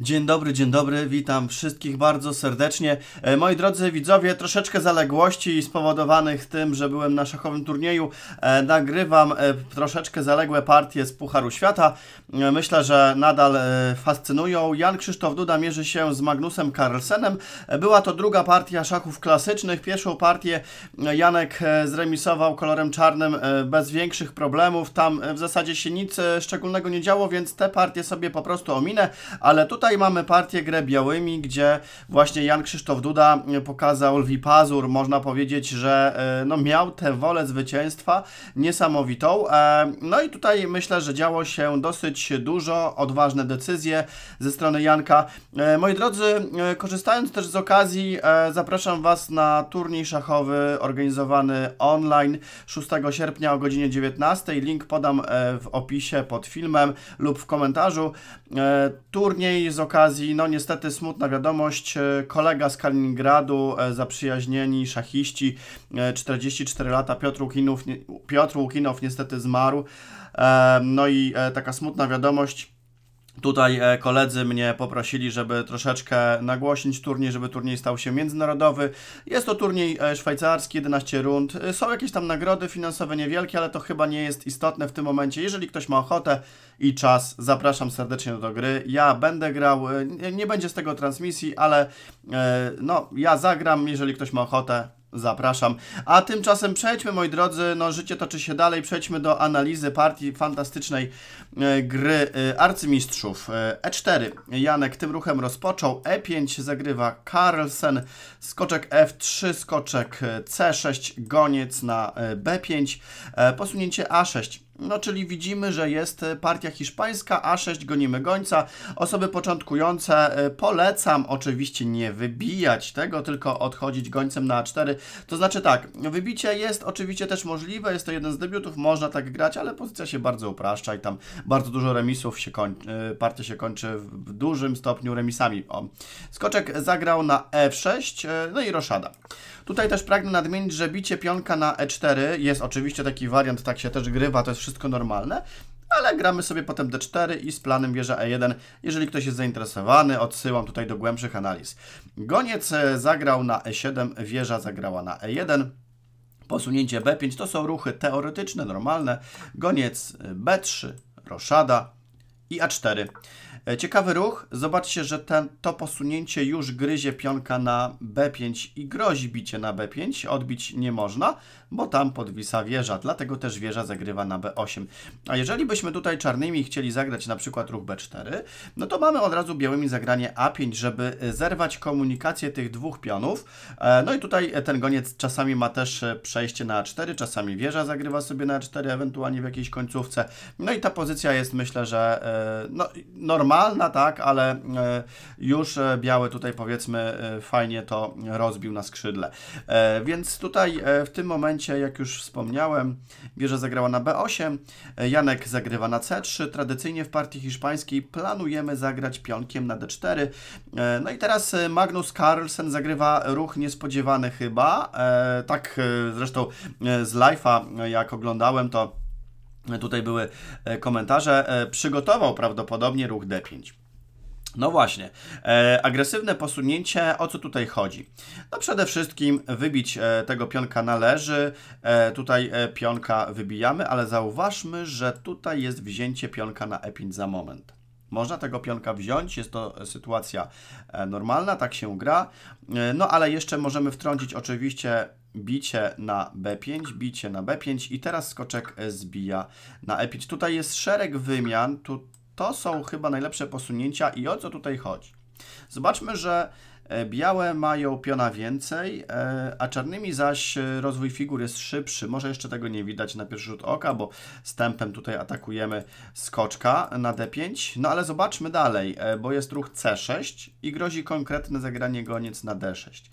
Dzień dobry, dzień dobry, witam wszystkich bardzo serdecznie. E, moi drodzy widzowie, troszeczkę zaległości spowodowanych tym, że byłem na szachowym turnieju. E, nagrywam e, troszeczkę zaległe partie z Pucharu Świata. Myślę, że nadal fascynują. Jan Krzysztof Duda mierzy się z Magnusem Carlsenem. Była to druga partia szachów klasycznych. Pierwszą partię Janek zremisował kolorem czarnym bez większych problemów. Tam w zasadzie się nic szczególnego nie działo, więc te partie sobie po prostu ominę, ale tutaj tutaj mamy partię grę białymi, gdzie właśnie Jan Krzysztof Duda e, pokazał lwi pazur. Można powiedzieć, że e, no, miał tę wolę zwycięstwa niesamowitą. E, no i tutaj myślę, że działo się dosyć dużo, odważne decyzje ze strony Janka. Moi drodzy, korzystając też z okazji, zapraszam Was na turniej szachowy organizowany online 6 sierpnia o godzinie 19. Link podam w opisie pod filmem lub w komentarzu. Turniej z okazji, no niestety smutna wiadomość, e, kolega z Kaliningradu, e, zaprzyjaźnieni szachiści, 44 e, lata, Piotr Łukinow, Piotr Łukinow niestety zmarł. No i taka smutna wiadomość, Tutaj e, koledzy mnie poprosili, żeby troszeczkę nagłośnić turniej, żeby turniej stał się międzynarodowy. Jest to turniej e, szwajcarski, 11 rund. E, są jakieś tam nagrody finansowe niewielkie, ale to chyba nie jest istotne w tym momencie. Jeżeli ktoś ma ochotę i czas, zapraszam serdecznie do gry. Ja będę grał, nie będzie z tego transmisji, ale no, ja zagram, jeżeli ktoś ma ochotę, Zapraszam. A tymczasem przejdźmy, moi drodzy, no życie toczy się dalej, przejdźmy do analizy partii fantastycznej e, gry e, arcymistrzów. E4, e Janek tym ruchem rozpoczął, e5 zagrywa Carlsen, skoczek f3, skoczek c6, goniec na b5, posunięcie a6. No, czyli widzimy, że jest e, partia hiszpańska, A6 gonimy gońca. Osoby początkujące e, polecam oczywiście nie wybijać tego, tylko odchodzić gońcem na A4. To znaczy tak, wybicie jest oczywiście też możliwe, jest to jeden z debiutów, można tak grać, ale pozycja się bardzo upraszcza i tam bardzo dużo remisów się kończy, e, partia się kończy w dużym stopniu remisami. O. Skoczek zagrał na F6, no i roszada. Tutaj też pragnę nadmienić, że bicie pionka na e4 jest oczywiście taki wariant, tak się też grywa, to jest wszystko normalne, ale gramy sobie potem d4 i z planem wieża e1. Jeżeli ktoś jest zainteresowany, odsyłam tutaj do głębszych analiz. Goniec e, zagrał na e7, wieża zagrała na e1. Posunięcie b5 to są ruchy teoretyczne, normalne. Goniec e, b3, roszada i a4. E, ciekawy ruch. Zobaczcie, że ten, to posunięcie już gryzie pionka na b5 i grozi bicie na b5. Odbić nie można, bo tam podwisa wieża. Dlatego też wieża zagrywa na b8. A jeżeli byśmy tutaj czarnymi chcieli zagrać na przykład ruch b4, no to mamy od razu białymi zagranie a5, żeby e, zerwać komunikację tych dwóch pionów. E, no i tutaj ten goniec czasami ma też przejście na a4, czasami wieża zagrywa sobie na a4, ewentualnie w jakiejś końcówce. No i ta pozycja jest myślę, że no, normalna minimalna, tak, ale e, już e, biały tutaj powiedzmy e, fajnie to rozbił na skrzydle. Więc tutaj w tym momencie, jak już wspomniałem, Bierze zagrała na B8, Janek zagrywa na C3. Tradycyjnie w partii hiszpańskiej planujemy zagrać pionkiem na D4. No i teraz Magnus Carlsen zagrywa ruch niespodziewany chyba. Tak zresztą z live'a jak oglądałem to Tutaj były e, komentarze. E, przygotował prawdopodobnie ruch D5. No właśnie, e, agresywne posunięcie, o co tutaj chodzi? No przede wszystkim wybić e, tego pionka należy, e, tutaj e, pionka wybijamy, ale zauważmy, że tutaj jest wzięcie pionka na E5 za moment. Można tego pionka wziąć, jest to sytuacja normalna, tak się gra, no ale jeszcze możemy wtrącić oczywiście bicie na b5, bicie na b5 i teraz skoczek zbija na e5. Tutaj jest szereg wymian, tu, to są chyba najlepsze posunięcia i o co tutaj chodzi? Zobaczmy, że E, białe mają piona więcej, e, a czarnymi zaś e, rozwój figur jest szybszy. Może jeszcze tego nie widać na pierwszy rzut oka, bo stępem tutaj atakujemy skoczka na D5. No ale zobaczmy dalej, bo jest ruch C6 i grozi konkretne zagranie goniec na D6.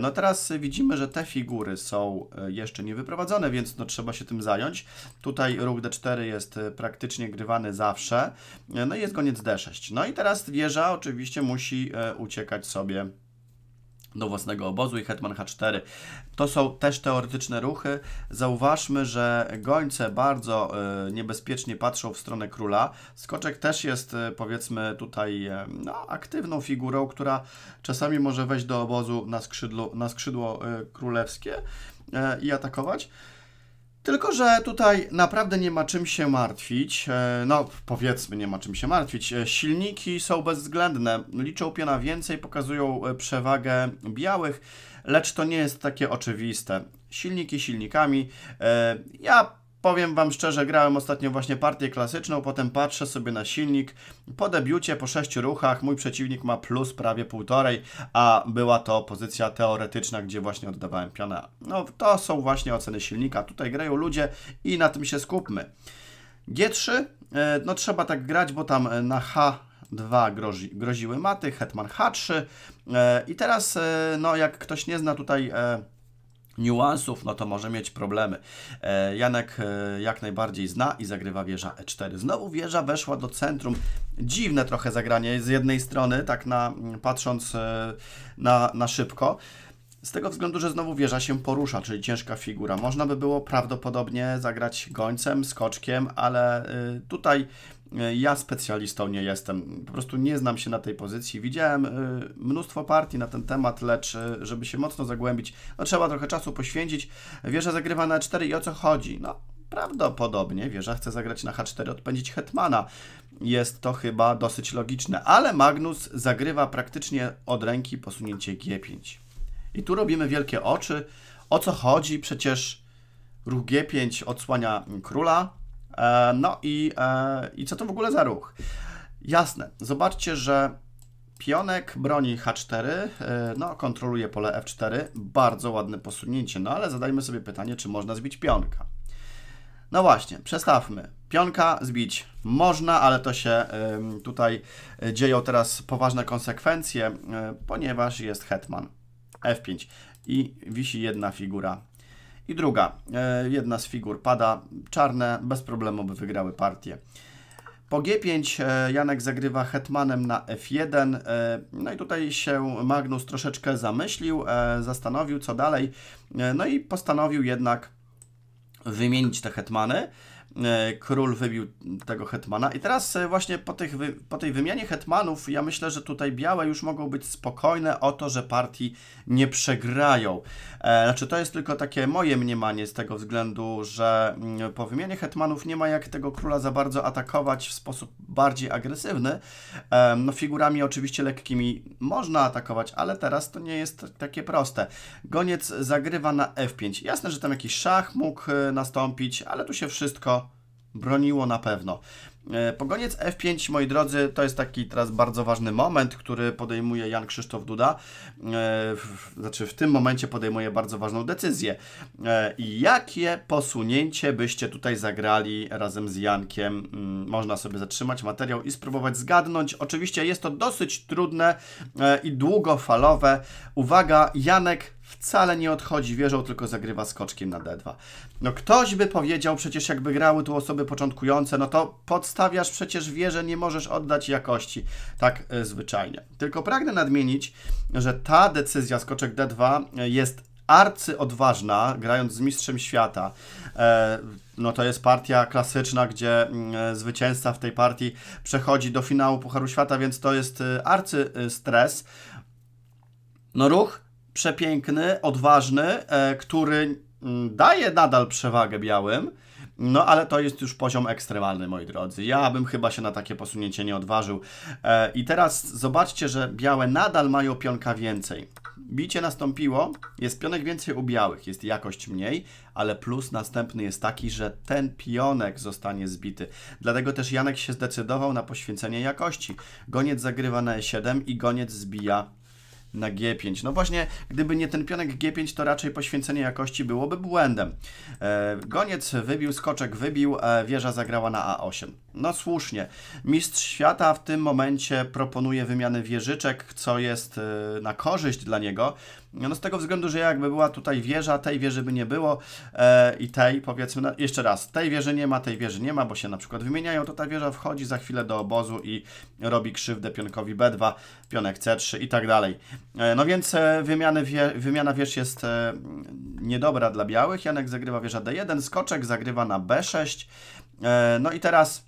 No teraz widzimy, że te figury są jeszcze niewyprowadzone, więc no trzeba się tym zająć. Tutaj ruch D4 jest praktycznie grywany zawsze. No i jest goniec D6. No i teraz wieża oczywiście musi uciekać sobie sobie do własnego obozu i Hetman H4. To są też teoretyczne ruchy. Zauważmy, że gońce bardzo e, niebezpiecznie patrzą w stronę króla. Skoczek też jest e, powiedzmy tutaj e, no, aktywną figurą, która czasami może wejść do obozu na, skrzydlu, na skrzydło królewskie i atakować. Tylko, że tutaj naprawdę nie ma czym się martwić. E, no, powiedzmy, nie ma czym się martwić. E, silniki są bezwzględne, liczą piona więcej, pokazują e, przewagę białych, lecz to nie jest takie oczywiste. Silniki silnikami. Ja Powiem Wam szczerze, grałem ostatnio właśnie partię klasyczną, potem patrzę sobie na silnik. Po debiucie, po sześciu ruchach, mój przeciwnik ma plus prawie półtorej, a była to pozycja teoretyczna, gdzie właśnie oddawałem piona. No to są właśnie oceny silnika. Tutaj grają ludzie i na tym się skupmy. G3, e, no trzeba tak grać, bo tam e, na H2 grozi, groziły maty, hetman H3 e, i teraz, no jak ktoś nie zna tutaj niuansów, no to może mieć problemy. E, Janek e, jak najbardziej zna i zagrywa wieża E4. Znowu wieża weszła do centrum. Dziwne trochę zagranie z jednej strony, tak na, mm, patrząc e, na, na szybko. Z tego względu, że znowu wieża się porusza, czyli ciężka figura. Można by było prawdopodobnie zagrać gońcem, skoczkiem, ale tutaj E, ja specjalistą nie jestem, po prostu nie znam się na tej pozycji. Widziałem e, mnóstwo partii na ten temat, lecz e, żeby się mocno zagłębić, no trzeba trochę czasu poświęcić. Wieża zagrywa na 4 i o co chodzi? No, prawdopodobnie wieża chce zagrać na H4, odpędzić Hetmana. Jest to chyba dosyć logiczne, ale Magnus zagrywa praktycznie od ręki posunięcie G5. I tu robimy wielkie oczy. O co chodzi? Przecież ruch G5 odsłania króla, E, no i, e, i co to w ogóle za ruch? Jasne, zobaczcie, że Pionek broni H4, e, no kontroluje pole F4, bardzo ładne posunięcie, no ale zadajmy sobie pytanie, czy można zbić pionka. No właśnie, przestawmy. Pionka zbić można, ale to się tutaj dzieją teraz poważne konsekwencje, ponieważ jest hetman F5 i wisi jedna figura i druga, e, jedna z figur pada, czarne, bez problemu by wygrały partię. Po G5 e, Janek zagrywa hetmanem na F1. E, no i tutaj się Magnus troszeczkę zamyślił, zastanowił co dalej. No i postanowił jednak wymienić te hetmany. E, król wybił tego hetmana. I teraz e, właśnie po, tych, po tej wymianie hetmanów, ja myślę, że tutaj białe już mogą być spokojne o to, że partii nie przegrają. E, znaczy to jest tylko takie moje mniemanie z tego względu, że mm, po wymianie hetmanów nie ma jak tego króla za bardzo atakować w sposób bardziej agresywny. No figurami oczywiście lekkimi można atakować, ale teraz to nie jest takie proste. Goniec zagrywa na f5. Jasne, że tam jakiś szach mógł nastąpić, ale tu się wszystko broniło na pewno. E, Pogoniec F5, moi drodzy, to jest taki teraz bardzo ważny moment, który podejmuje Jan Krzysztof Duda. E, znaczy, w tym momencie podejmuje bardzo ważną decyzję. E, I jakie posunięcie byście tutaj zagrali razem z Jankiem? Mm, można sobie zatrzymać materiał i spróbować zgadnąć. Oczywiście jest to dosyć trudne i długofalowe. Uwaga, Janek wcale nie odchodzi wieżą, tylko zagrywa skoczkiem na D2. No ktoś by powiedział, przecież jakby grały tu osoby początkujące, no to podstawiasz przecież wieżę, nie możesz oddać jakości. Tak y, zwyczajnie. Tylko pragnę nadmienić, że ta decyzja skoczek D2 e, jest arcyodważna, grając z mistrzem świata. E, no to jest partia klasyczna, gdzie mm, zwycięzca w tej partii przechodzi do finału Pucharu Świata, więc to jest arcystres. No ruch przepiękny, odważny, e, który mm, daje nadal przewagę białym, no ale to jest już poziom ekstremalny, moi drodzy. Ja bym chyba się na takie posunięcie nie odważył. E, I teraz zobaczcie, że białe nadal mają pionka więcej. Bicie nastąpiło, jest pionek więcej u białych, jest jakość mniej, ale plus następny jest taki, że ten pionek zostanie zbity. Dlatego też Janek się zdecydował na poświęcenie jakości. Goniec zagrywa na E7 i goniec zbija na G5. No właśnie, gdyby nie ten pionek G5, to raczej poświęcenie jakości byłoby błędem. E, goniec wybił, skoczek wybił, e, wieża zagrała na A8. No słusznie. Mistrz świata w tym momencie proponuje wymianę wieżyczek, co jest e, na korzyść dla niego, no, no z tego względu, że jakby była tutaj wieża, tej wieży by nie było e, i tej, powiedzmy, jeszcze raz, tej wieży nie ma, tej wieży nie ma, bo się na przykład wymieniają, to ta wieża wchodzi za chwilę do obozu i robi krzywdę pionkowi B2, pionek C3 i tak dalej. E, no więc e, wymiany wie, wymiana wież jest e, niedobra dla białych. Janek zagrywa wieża D1, skoczek zagrywa na B6. E, no i teraz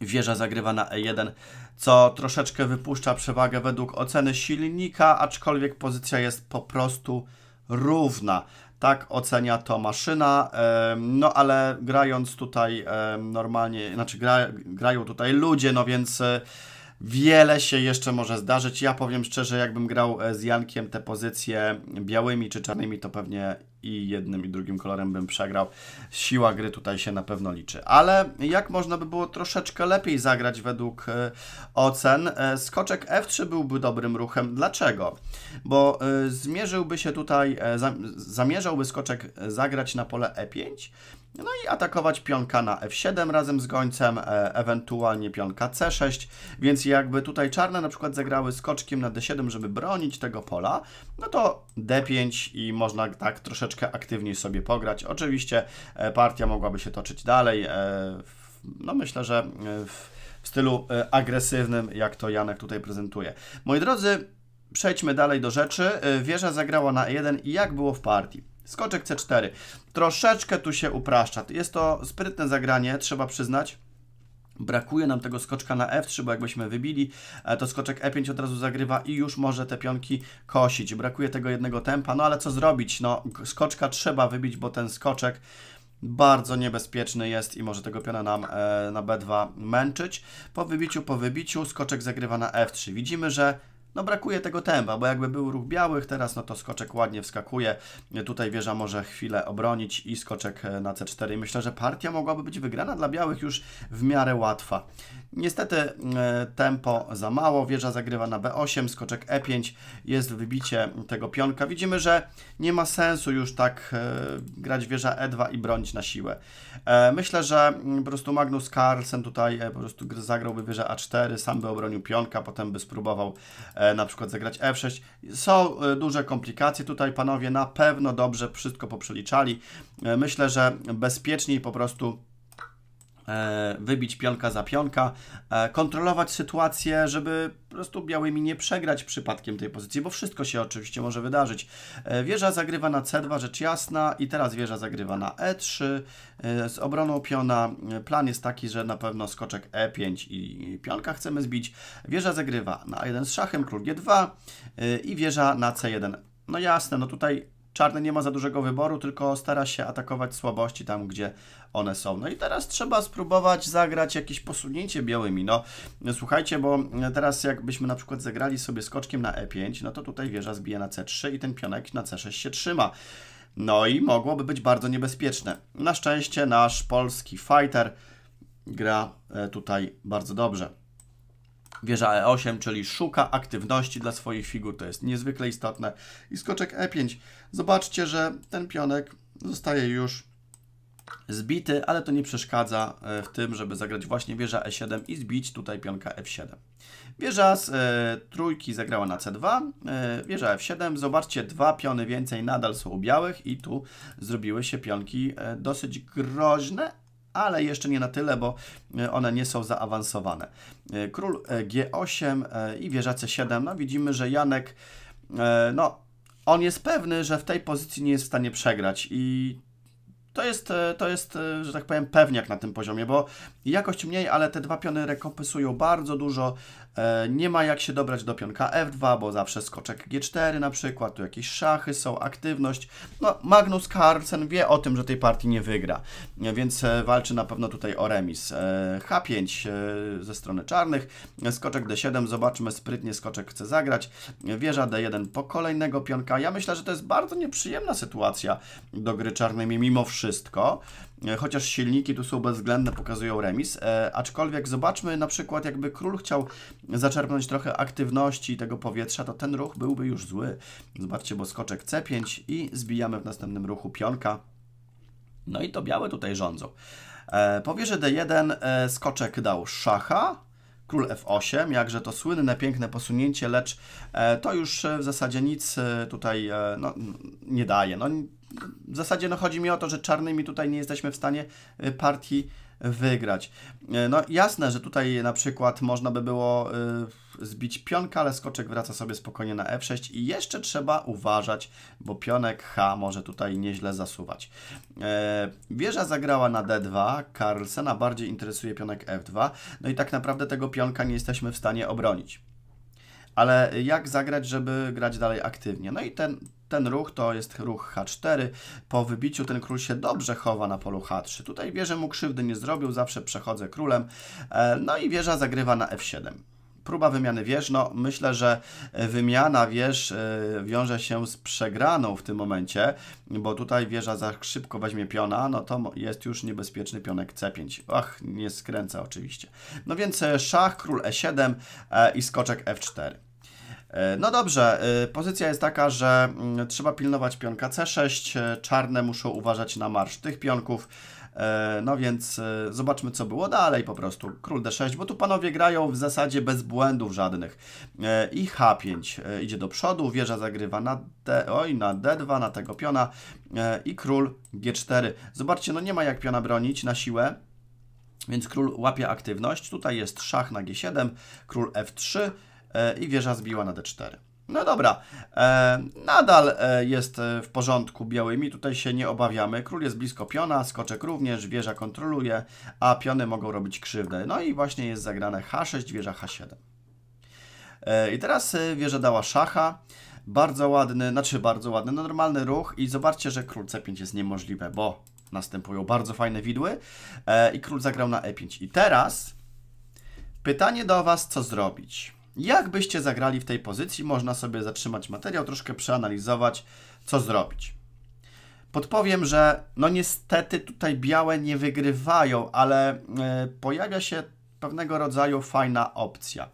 wieża zagrywa na E1 co troszeczkę wypuszcza przewagę według oceny silnika, aczkolwiek pozycja jest po prostu równa. Tak ocenia to maszyna, no ale grając tutaj normalnie, znaczy gra, grają tutaj ludzie, no więc Wiele się jeszcze może zdarzyć. Ja powiem szczerze, jakbym grał e, z Jankiem te pozycje białymi czy czarnymi, to pewnie i jednym i drugim kolorem bym przegrał. Siła gry tutaj się na pewno liczy. Ale jak można by było troszeczkę lepiej zagrać według e, ocen? E, skoczek F3 byłby dobrym ruchem. Dlaczego? Bo zmierzyłby się tutaj, zamierzałby skoczek zagrać na pole E5, no i atakować pionka na f7 razem z gońcem, e ewentualnie pionka c6, więc jakby tutaj czarne na przykład zagrały skoczkiem na d7, żeby bronić tego pola, no to d5 i można tak troszeczkę aktywniej sobie pograć. Oczywiście e partia mogłaby się toczyć dalej, e no myślę, że e, w, w stylu e, agresywnym, jak to Janek tutaj prezentuje. Moi drodzy, przejdźmy dalej do rzeczy. E, wieża zagrała na 1 i jak było w partii? Skoczek C4. Troszeczkę tu się upraszcza. Jest to sprytne zagranie, trzeba przyznać. Brakuje nam tego skoczka na F3, bo jakbyśmy wybili, e, to skoczek E5 od razu zagrywa i już może te pionki kosić. Brakuje tego jednego tempa, no ale co zrobić? No, skoczka trzeba wybić, bo ten skoczek bardzo niebezpieczny jest i może tego piona nam e, na B2 męczyć. Po wybiciu, po wybiciu skoczek zagrywa na F3. Widzimy, że no brakuje tego tempa, bo jakby był ruch białych, teraz no to skoczek ładnie wskakuje. Tutaj wieża może chwilę obronić i skoczek e, na C4. Myślę, że partia mogłaby być wygrana dla białych już w miarę łatwa. Niestety mm, e, tempo za mało, wieża zagrywa na B8, skoczek E5, jest wybicie tego pionka. Widzimy, że nie ma sensu już tak e, grać wieża E2 i bronić na siłę. Myślę, że mm, po prostu Magnus Carlsen tutaj po prostu zagrałby wieża A4, sam by obronił pionka, potem by spróbował E, na przykład zagrać F6. Są e, duże komplikacje, tutaj panowie na pewno dobrze wszystko poprzeliczali. E, myślę, że bezpieczniej po prostu E, wybić pionka za pionka, e, kontrolować sytuację, żeby po prostu białymi nie przegrać przypadkiem tej pozycji, bo wszystko się oczywiście może wydarzyć. E, wieża zagrywa na C2, rzecz jasna, i teraz wieża zagrywa na E3 z obroną piona. Plan jest taki, że na pewno skoczek E5 i pionka chcemy zbić. Wieża zagrywa na A1 z szachem, król G2 i wieża na C1. No jasne, no tutaj Czarne nie ma za dużego wyboru, tylko stara się atakować słabości tam, gdzie one są. No i teraz trzeba spróbować zagrać jakieś posunięcie białymi. No słuchajcie, bo teraz jakbyśmy na przykład zagrali sobie skoczkiem na E5, no to tutaj wieża zbija na C3 i ten pionek na C6 się trzyma. No i mogłoby być bardzo niebezpieczne. Na szczęście nasz polski fighter gra e, tutaj bardzo dobrze. Wieża E8, czyli szuka aktywności dla swoich figur, to jest niezwykle istotne. I skoczek E5. Zobaczcie, że ten pionek zostaje już zbity, ale to nie przeszkadza e, w tym, żeby zagrać właśnie wieża E7 i zbić tutaj pionka F7. Wieża z e, trójki zagrała na C2, e, wieża F7, zobaczcie, dwa piony więcej nadal są u białych i tu zrobiły się pionki e, dosyć groźne, ale jeszcze nie na tyle, bo e, one nie są zaawansowane. E, król e, G8 i wieża C7. No widzimy, że Janek, no on jest pewny, że w tej pozycji nie jest w stanie przegrać i to jest, e, to jest, e, że tak powiem, pewniak na tym poziomie, bo jakość mniej, ale te dwa piony rekompensują bardzo dużo. E, nie ma jak się dobrać do pionka F2, bo zawsze skoczek G4 na przykład, tu jakieś szachy są, aktywność. No, Magnus Carlsen wie o tym, że tej partii nie wygra, więc walczy na pewno tutaj o remis. H5 ze strony czarnych, skoczek D7, zobaczmy sprytnie skoczek chce zagrać, wieża D1 po kolejnego pionka. Ja myślę, że to jest bardzo nieprzyjemna sytuacja do gry czarnymi mimo wszystko wszystko, e, chociaż silniki tu są bezwzględne, pokazują remis. E, aczkolwiek zobaczmy na przykład, jakby król chciał zaczerpnąć trochę aktywności tego powietrza, to ten ruch byłby już zły. Zobaczcie, bo skoczek C5 i zbijamy w następnym ruchu pionka. No i to białe tutaj rządzą. E, Powierzę D1, skoczek dał szacha, król F8, jakże to słynne, piękne posunięcie, lecz to już w zasadzie nic tutaj no, nie daje. No, w zasadzie no, chodzi mi o to, że czarnymi tutaj nie jesteśmy w stanie y, partii wygrać. Y, no jasne, że tutaj na przykład można by było y, zbić pionka, ale skoczek wraca sobie spokojnie na f6 i jeszcze trzeba uważać, bo pionek H może tutaj nieźle zasuwać. E, wieża zagrała na d2, Carlsena bardziej interesuje pionek f2, no i tak naprawdę tego pionka nie jesteśmy w stanie obronić ale jak zagrać, żeby grać dalej aktywnie. No i ten ten ruch to jest ruch H4. Po wybiciu ten król się dobrze chowa na polu H3. Tutaj wieżę mu krzywdy nie zrobił, zawsze przechodzę królem. E, no i wieża zagrywa na F7 próba wymiany wież, no myślę, że e, wymiana wież e, wiąże się z przegraną w tym momencie, bo tutaj wieża za szybko weźmie piona, no to jest już niebezpieczny pionek C5. Ach, nie skręca oczywiście. No więc szach, król E7 i skoczek F4. E, no dobrze, e, pozycja jest taka, że mm, trzeba pilnować pionka C6, e, czarne muszą uważać na marsz tych pionków, no więc zobaczmy, co było dalej po prostu. Król D6, bo tu panowie grają w zasadzie bez błędów żadnych. I H5 idzie do przodu, wieża zagrywa na, D, oj, na D2, na tego piona i król G4. Zobaczcie, no nie ma jak piona bronić na siłę. Więc król łapie aktywność, tutaj jest szach na G7, król F3, E, i wieża zbiła na d4. No dobra, e, nadal e, jest w porządku białymi, tutaj się nie obawiamy. Król jest blisko piona, skoczek również, wieża kontroluje, a piony mogą robić krzywdę. No i właśnie jest zagrane h6, wieża h7. I teraz wieża dała szacha. Bardzo ładny, znaczy bardzo ładny, no normalny ruch i zobaczcie, że król c5 jest niemożliwe, bo następują bardzo fajne widły i król zagrał na e5. I teraz pytanie do Was, co zrobić? Jak byście zagrali w tej pozycji, można sobie zatrzymać materiał, troszkę przeanalizować, co zrobić. Podpowiem, że no niestety tutaj białe nie wygrywają, ale e, pojawia się pewnego rodzaju fajna opcja. E,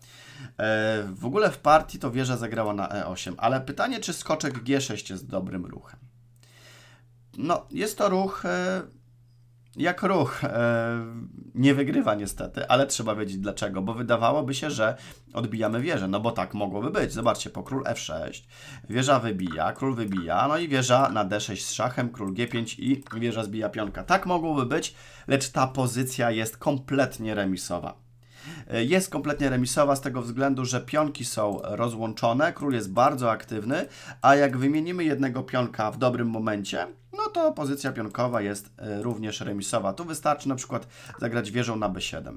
w ogóle w partii to wieża zagrała na E8, ale pytanie, czy skoczek G6 jest dobrym ruchem? No, jest to ruch e, jak ruch e, nie wygrywa niestety, ale trzeba wiedzieć dlaczego, bo wydawałoby się, że odbijamy wieżę, no bo tak mogłoby być. Zobaczcie, po król f6, wieża wybija, król wybija, no i wieża na d6 z szachem, król g5 i wieża zbija pionka. Tak mogłoby być, lecz ta pozycja jest kompletnie remisowa. E, jest kompletnie remisowa z tego względu, że pionki są rozłączone, król jest bardzo aktywny, a jak wymienimy jednego pionka w dobrym momencie, no to pozycja pionkowa jest e, również remisowa. Tu wystarczy na przykład zagrać wieżą na b7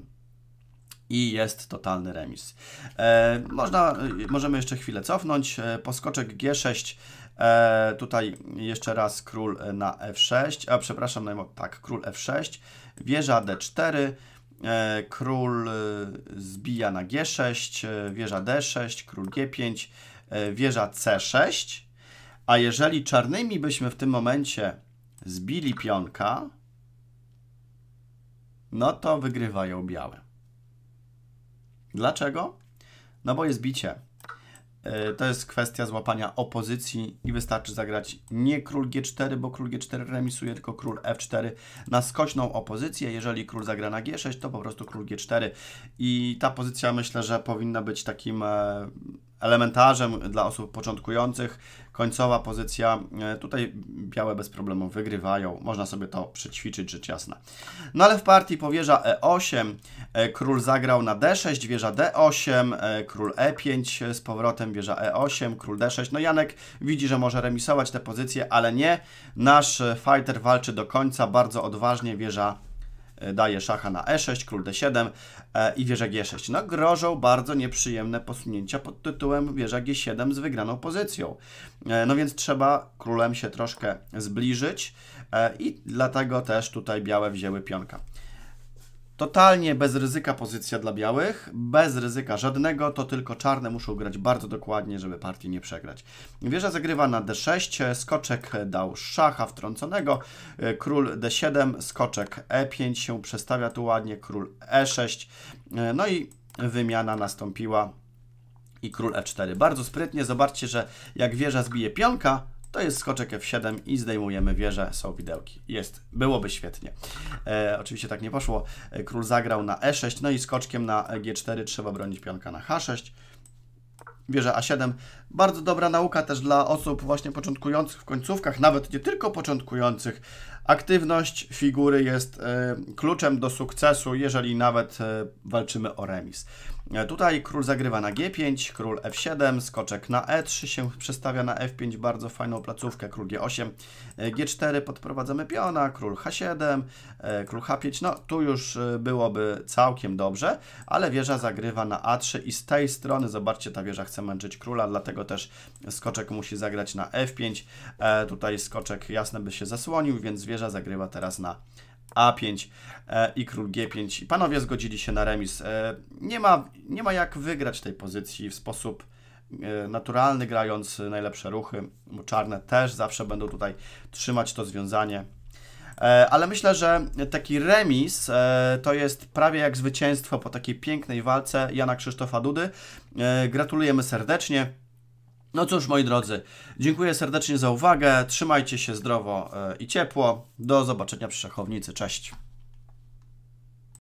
i jest totalny remis. E, można, e, możemy jeszcze chwilę cofnąć. poskoczek G6. tutaj jeszcze raz król na F6. A przepraszam, tak, król F6. Wieża D4. Król zbija na G6, wieża D6, król G5, wieża C6, a jeżeli czarnymi byśmy w tym momencie zbili pionka, no to wygrywają białe. Dlaczego? No bo jest bicie. E, to jest kwestia złapania opozycji i wystarczy zagrać nie król G4, bo król G4 remisuje, tylko król F4 na skośną opozycję. Jeżeli król zagra na G6, to po prostu król G4. I ta pozycja myślę, że powinna być takim e, elementarzem dla osób początkujących. Końcowa pozycja, e, tutaj białe bez problemu wygrywają, można sobie to przećwiczyć, rzecz jasna. No ale w partii powierza E8, e, król zagrał na D6, wieża D8, król E5 z powrotem, wieża E8, król D6. No Janek widzi, że może remisować te pozycje, ale nie. Nasz e, fighter walczy do końca, bardzo odważnie, wieża E, daje szacha na e6, król d7 e, i wieża g6. No grożą bardzo nieprzyjemne posunięcia pod tytułem wieża g7 z wygraną pozycją. E, no więc trzeba królem się troszkę zbliżyć i dlatego też tutaj białe wzięły pionka. Totalnie bez ryzyka pozycja dla białych, bez ryzyka żadnego, to tylko czarne muszą grać bardzo dokładnie, żeby partii nie przegrać. Wieża zagrywa na d6, skoczek dał szacha wtrąconego, e, król d7, skoczek e5 się przestawia tu ładnie, król e6, e, no i wymiana nastąpiła i król e4. Bardzo sprytnie, zobaczcie, że jak wieża zbije pionka, to jest skoczek F7 i zdejmujemy wieżę, są widełki. Jest, byłoby świetnie. E, oczywiście tak nie poszło. E, król zagrał na E6, no i skoczkiem na G4 trzeba bronić pionka na H6 wieża A7. Bardzo dobra nauka też dla osób właśnie początkujących w końcówkach, nawet nie tylko początkujących. Aktywność figury jest y, kluczem do sukcesu, jeżeli nawet y, walczymy o remis. Tutaj król zagrywa na g5, król f7, skoczek na e3 się przestawia na f5, bardzo fajną placówkę, król g8, e, g4 podprowadzamy piona, król h7, e, król h5, no tu już e, byłoby całkiem dobrze, ale wieża zagrywa na a3 i z tej strony, zobaczcie, ta wieża chce męczyć króla, dlatego też skoczek musi zagrać na f5, tutaj skoczek jasne by się zasłonił, więc wieża zagrywa teraz na a5 e i król G5. I panowie zgodzili się na remis. E, nie ma, nie ma jak wygrać tej pozycji w sposób e, naturalny, grając najlepsze ruchy, bo czarne też zawsze będą tutaj trzymać to związanie. Ale myślę, że taki remis to jest prawie jak zwycięstwo po takiej pięknej walce Jana Krzysztofa Dudy. Gratulujemy serdecznie. No cóż, moi drodzy, dziękuję serdecznie za uwagę. Trzymajcie się zdrowo e, i ciepło. Do zobaczenia przy szachownicy. Cześć.